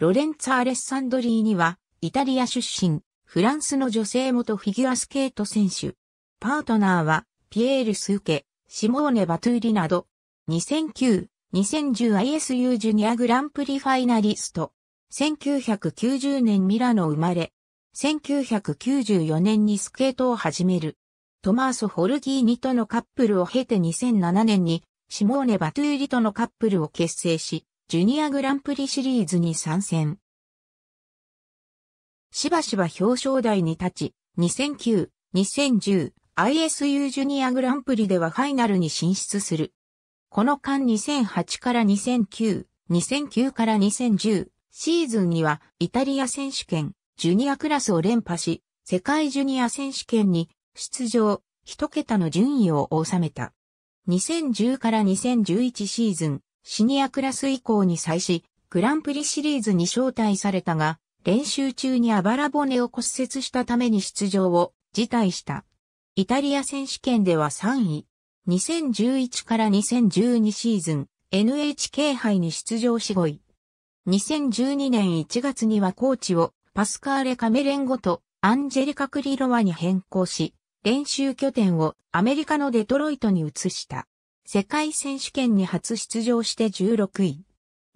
ロレンツァ・アレッサンドリーニは、イタリア出身、フランスの女性元フィギュアスケート選手。パートナーは、ピエール・スーケ、シモーネ・バトゥーリなど、2009、2010ISU ジュニアグランプリファイナリスト。1990年ミラノ生まれ。1994年にスケートを始める。トマーソ・ホルギーニとのカップルを経て2007年に、シモーネ・バトゥーリとのカップルを結成し、ジュニアグランプリシリーズに参戦。しばしば表彰台に立ち、2009、2010、ISU ジュニアグランプリではファイナルに進出する。この間2008から2009、2009から2010シーズンにはイタリア選手権、ジュニアクラスを連覇し、世界ジュニア選手権に出場、一桁の順位を収めた。2010から2011シーズン、シニアクラス以降に際し、グランプリシリーズに招待されたが、練習中にあばら骨を骨折したために出場を辞退した。イタリア選手権では3位。2011から2012シーズン、NHK 杯に出場し5位。2012年1月にはコーチをパスカーレ・カメレンゴとアンジェリカ・クリロワに変更し、練習拠点をアメリカのデトロイトに移した。世界選手権に初出場して16位。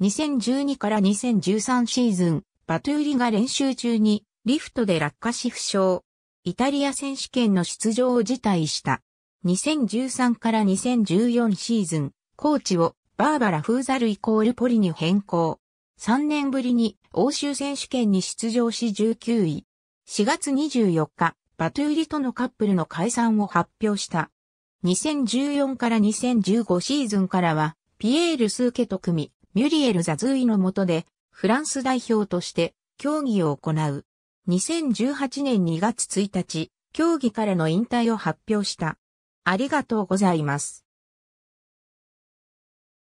2012から2013シーズン、バトゥーリが練習中にリフトで落下し負傷。イタリア選手権の出場を辞退した。2013から2014シーズン、コーチをバーバラ・フーザルイコールポリに変更。3年ぶりに欧州選手権に出場し19位。4月24日、バトゥーリとのカップルの解散を発表した。2014から2015シーズンからは、ピエール・スーケと組み、ミュリエル・ザズーイの下で、フランス代表として、競技を行う。2018年2月1日、競技からの引退を発表した。ありがとうございます。